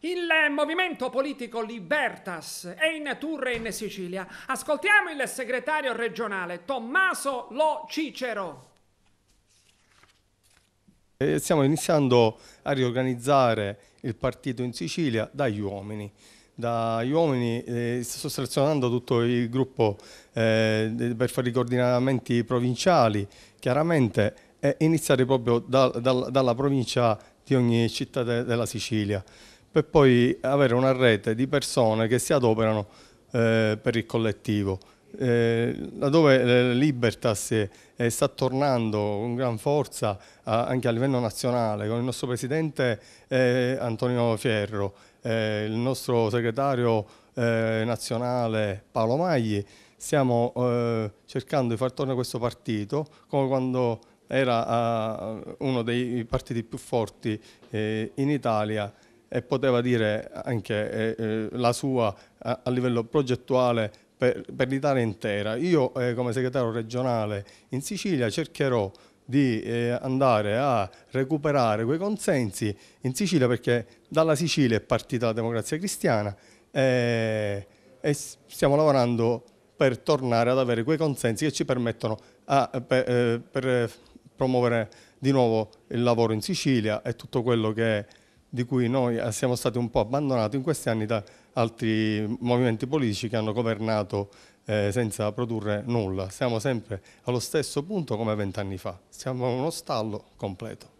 Il movimento politico Libertas è in tour in Sicilia. Ascoltiamo il segretario regionale Tommaso Lo Cicero. Eh, stiamo iniziando a riorganizzare il partito in Sicilia dagli uomini. Dagli uomini eh, sto selezionando tutto il gruppo eh, per fare i coordinamenti provinciali, chiaramente, e iniziare proprio da, da, dalla provincia di ogni città de, della Sicilia per poi avere una rete di persone che si adoperano eh, per il collettivo. Eh, laddove eh, Libertas eh, sta tornando con gran forza a, anche a livello nazionale con il nostro presidente eh, Antonio Fierro, eh, il nostro segretario nazionale Paolo Magli, stiamo cercando di far tornare questo partito come quando era uno dei partiti più forti in Italia e poteva dire anche eh, eh, la sua a, a, livello progettuale per, per l'Italia intera. Io eh, come segretario regionale in Sicilia cercherò di eh, andare a recuperare quei consensi in Sicilia perché dalla Sicilia è partita la democrazia cristiana eh, e, e stiamo lavorando per tornare ad avere quei consensi che ci permettono a, per, eh, per promuovere di nuovo il lavoro in Sicilia e tutto quello che È, di cui noi eh, siamo stati un po' abbandonati in questi anni da altri movimenti politici che hanno governato eh, senza produrre nulla. Siamo sempre allo stesso punto come vent'anni fa, siamo in uno stallo completo.